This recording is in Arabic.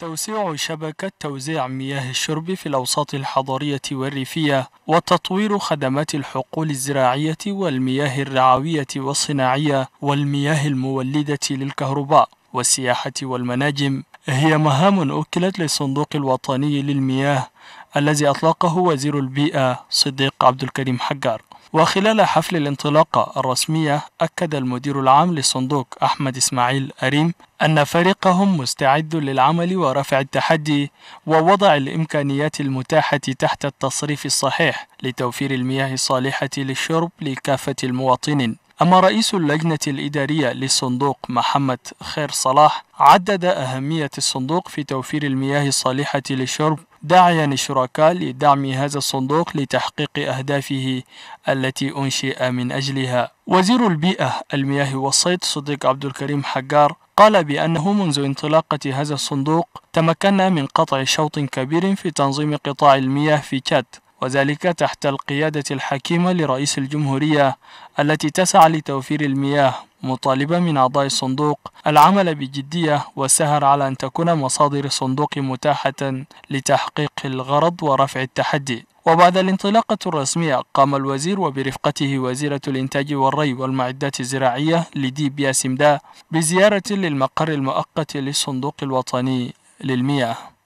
توسيع شبكة توزيع مياه الشرب في الأوساط الحضرية والريفية وتطوير خدمات الحقول الزراعية والمياه الرعوية والصناعية والمياه المولدة للكهرباء والسياحة والمناجم هي مهام أكلت للصندوق الوطني للمياه الذي أطلقه وزير البيئة صديق عبد الكريم حجار وخلال حفل الانطلاقة الرسمية أكد المدير العام للصندوق أحمد إسماعيل أريم أن فريقهم مستعد للعمل ورفع التحدي ووضع الإمكانيات المتاحة تحت التصريف الصحيح لتوفير المياه الصالحة للشرب لكافة المواطنين أما رئيس اللجنة الإدارية للصندوق محمد خير صلاح عدد أهمية الصندوق في توفير المياه الصالحة للشرب داعيا الشركاء لدعم هذا الصندوق لتحقيق أهدافه التي أنشئ من أجلها وزير البيئة المياه والصيد صديق عبد الكريم حجار قال بأنه منذ انطلاقة هذا الصندوق تمكنا من قطع شوط كبير في تنظيم قطاع المياه في تشاد وذلك تحت القيادة الحكيمة لرئيس الجمهورية التي تسعى لتوفير المياه مطالبة من أعضاء الصندوق العمل بجدية والسهر على أن تكون مصادر الصندوق متاحة لتحقيق الغرض ورفع التحدي وبعد الانطلاقة الرسمية قام الوزير وبرفقته وزيرة الإنتاج والري والمعدات الزراعية لدي بياسمدا بزيارة للمقر المؤقت للصندوق الوطني للمياه